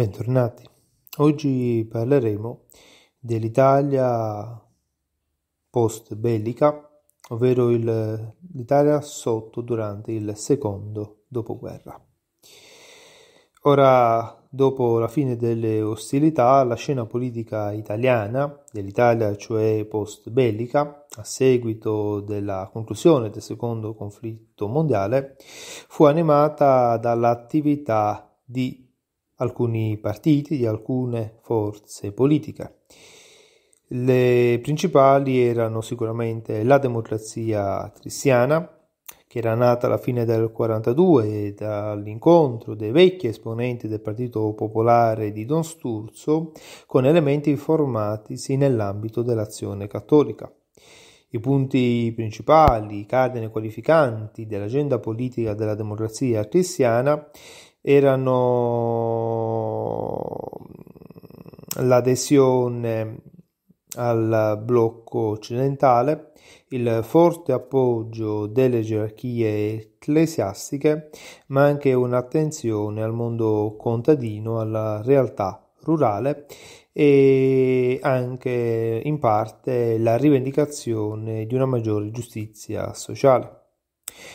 Bentornati. Oggi parleremo dell'Italia post bellica, ovvero il, l'Italia sotto durante il secondo dopoguerra. Ora, dopo la fine delle ostilità, la scena politica italiana, dell'Italia cioè post bellica, a seguito della conclusione del secondo conflitto mondiale, fu animata dall'attività di alcuni partiti, di alcune forze politiche. Le principali erano sicuramente la democrazia cristiana, che era nata alla fine del 42 dall'incontro dei vecchi esponenti del Partito Popolare di Don Sturzo con elementi formatisi nell'ambito dell'azione cattolica. I punti principali, i cardini qualificanti dell'agenda politica della democrazia cristiana erano mm, l'adesione al blocco occidentale, il forte appoggio delle gerarchie ecclesiastiche, ma anche un'attenzione al mondo contadino, alla realtà rurale e anche in parte la rivendicazione di una maggiore giustizia sociale.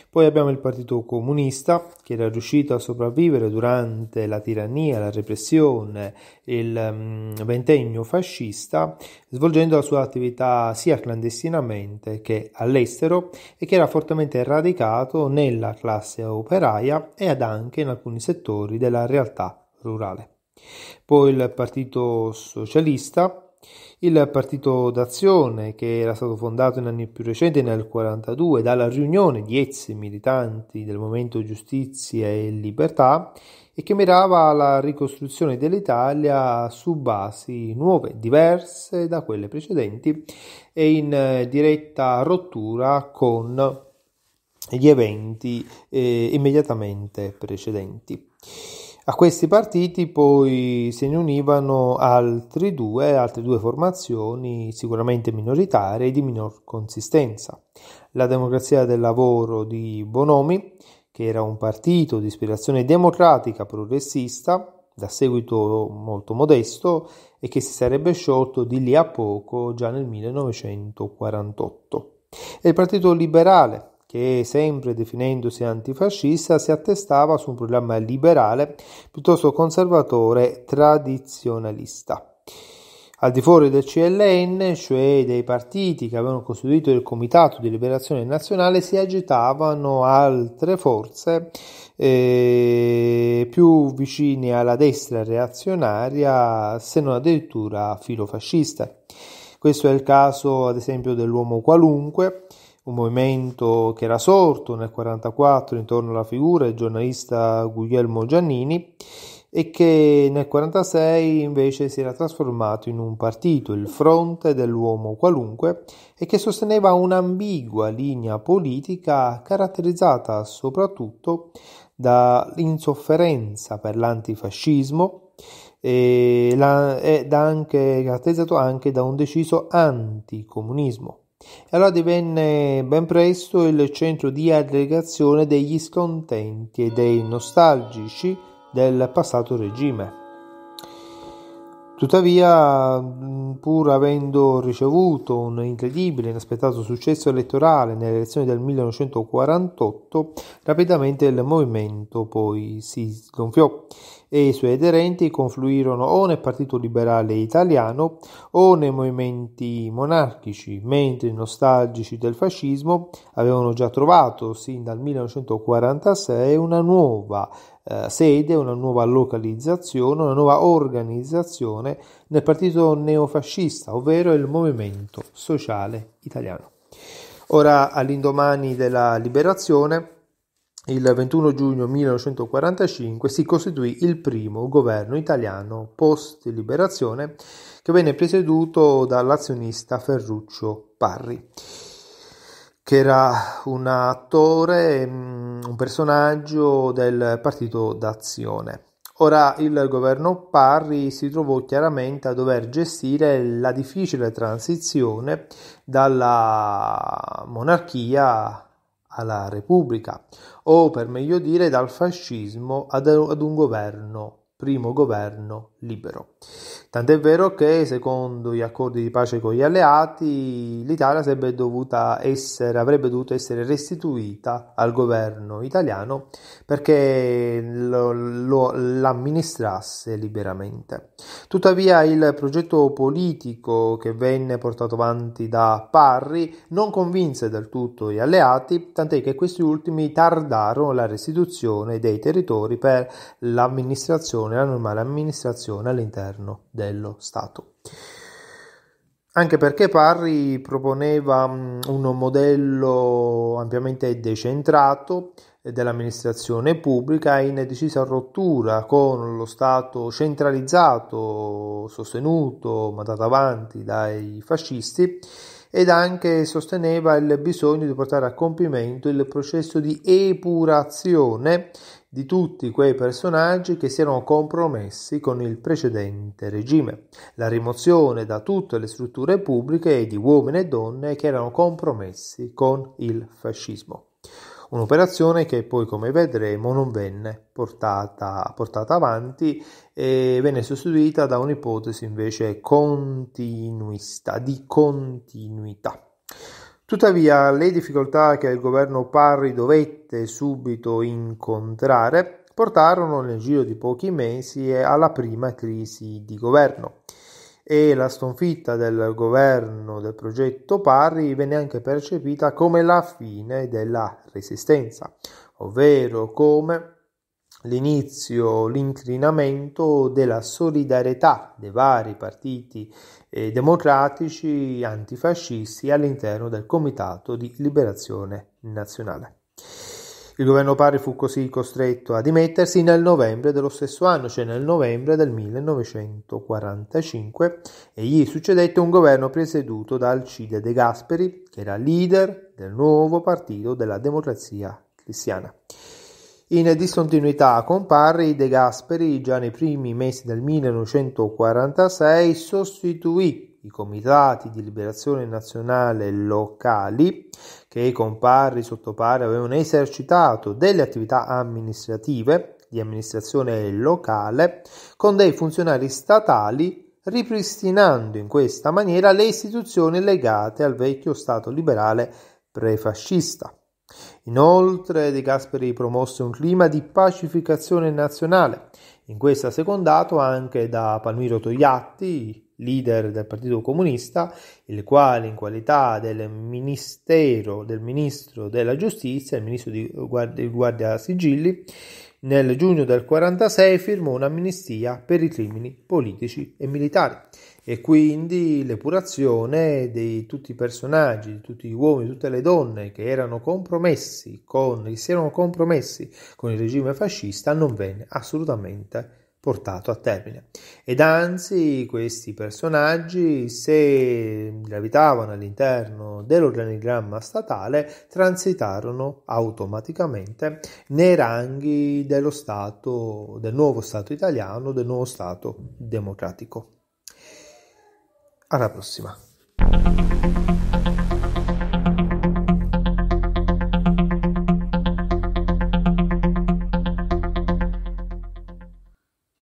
Poi abbiamo il Partito Comunista che era riuscito a sopravvivere durante la tirannia, la repressione, il mm, ventennio fascista, svolgendo la sua attività sia clandestinamente che all'estero e che era fortemente radicato nella classe operaia ed anche in alcuni settori della realtà rurale. Poi il Partito Socialista il Partito d'Azione, che era stato fondato in anni più recenti, nel 1942, dalla riunione di ex militanti del Movimento Giustizia e Libertà, e che mirava alla ricostruzione dell'Italia su basi nuove, diverse da quelle precedenti e in eh, diretta rottura con gli eventi eh, immediatamente precedenti. A questi partiti poi se ne univano altri due, altre due formazioni sicuramente minoritarie e di minor consistenza. La Democrazia del Lavoro di Bonomi, che era un partito di ispirazione democratica progressista, da seguito molto modesto, e che si sarebbe sciolto di lì a poco, già nel 1948. E il Partito Liberale, che sempre definendosi antifascista si attestava su un programma liberale piuttosto conservatore tradizionalista. Al di fuori del CLN, cioè dei partiti che avevano costituito il Comitato di Liberazione Nazionale, si agitavano altre forze eh, più vicine alla destra reazionaria, se non addirittura filofascista. Questo è il caso, ad esempio, dell'uomo qualunque, un movimento che era sorto nel 1944 intorno alla figura del giornalista Guglielmo Giannini e che nel 1946 invece si era trasformato in un partito, il Fronte dell'Uomo Qualunque, e che sosteneva un'ambigua linea politica caratterizzata soprattutto dall'insofferenza per l'antifascismo e, la, ed anche caratterizzato anche da un deciso anticomunismo. E allora divenne ben presto il centro di aggregazione degli scontenti e dei nostalgici del passato regime. Tuttavia, pur avendo ricevuto un incredibile e inaspettato successo elettorale nelle elezioni del 1948, rapidamente il movimento poi si sgonfiò e i suoi aderenti confluirono o nel Partito Liberale Italiano o nei movimenti monarchici, mentre i nostalgici del fascismo avevano già trovato sin dal 1946 una nuova eh, sede, una nuova localizzazione, una nuova organizzazione nel partito neofascista, ovvero il Movimento Sociale Italiano. Ora, all'indomani della liberazione, il 21 giugno 1945 si costituì il primo governo italiano post-liberazione che venne presieduto dall'azionista Ferruccio Parri, che era un attore, mm, un personaggio del Partito d'Azione. Ora il governo Parri si trovò chiaramente a dover gestire la difficile transizione dalla monarchia alla Repubblica, o per meglio dire dal fascismo ad un governo, primo governo libero. Tant'è vero che, secondo gli accordi di pace con gli alleati, l'Italia essere, avrebbe dovuto essere restituita al governo italiano perché lo, lo, l'amministrasse liberamente. Tuttavia il progetto politico che venne portato avanti da Parri non convinse del tutto gli alleati, tant'è che questi ultimi tardarono la restituzione dei territori per l'amministrazione, la normale amministrazione religione all'interno dello Stato. Anche perché Parri proponeva mm, un modello ampiamente decentrato dell'amministrazione pubblica in decisa rottura con lo Stato centralizzato sostenuto, mandato avanti dai fascisti ed anche sosteneva il bisogno di portare a compimento il processo di epurazione di tutti quei personaggi che si erano compromessi con il precedente regime, la rimozione da tutte le strutture pubbliche di uomini e donne che erano compromessi con il fascismo. Un'operazione che poi, come vedremo, non venne portata, portata avanti e venne sostituita da un'ipotesi invece continuista, di continuità. Tuttavia, le difficoltà che il governo Parri dovette subito incontrare portarono nel giro di pochi mesi alla prima crisi di governo e la sconfitta del governo del progetto Parri venne anche percepita come la fine della resistenza, ovvero come l'inizio, l'inclinamento della solidarietà dei vari partiti eh, democratici antifascisti all'interno del Comitato di Liberazione Nazionale. Il governo Parri fu così costretto a dimettersi nel novembre dello stesso anno, cioè nel novembre del 1945, e gli succedette un governo presieduto da Alcide De Gasperi, che era leader del nuovo partito della democrazia cristiana. In discontinuità con Parri, De Gasperi già nei primi mesi del 1946 sostituì i comitati di liberazione nazionale locali che i compari sottopari avevano esercitato delle attività amministrative di amministrazione locale con dei funzionari statali ripristinando in questa maniera le istituzioni legate al vecchio Stato liberale prefascista. Inoltre De Gasperi promosse un clima di pacificazione nazionale, in questa secondato anche da Palmiro Togliatti, leader del Partito Comunista, il quale in qualità del ministero del ministro della giustizia, il ministro di guardia, guardia sigilli, nel giugno del 1946 firmò un'amnistia per i crimini politici e militari e quindi l'epurazione di tutti i personaggi, di tutti gli uomini, di tutte le donne che erano compromessi con, che si erano compromessi con il regime fascista non venne assolutamente portato a termine. Ed anzi questi personaggi, se gravitavano all'interno dell'organigramma statale, transitarono automaticamente nei ranghi dello Stato, del nuovo Stato italiano, del nuovo Stato democratico. Alla prossima.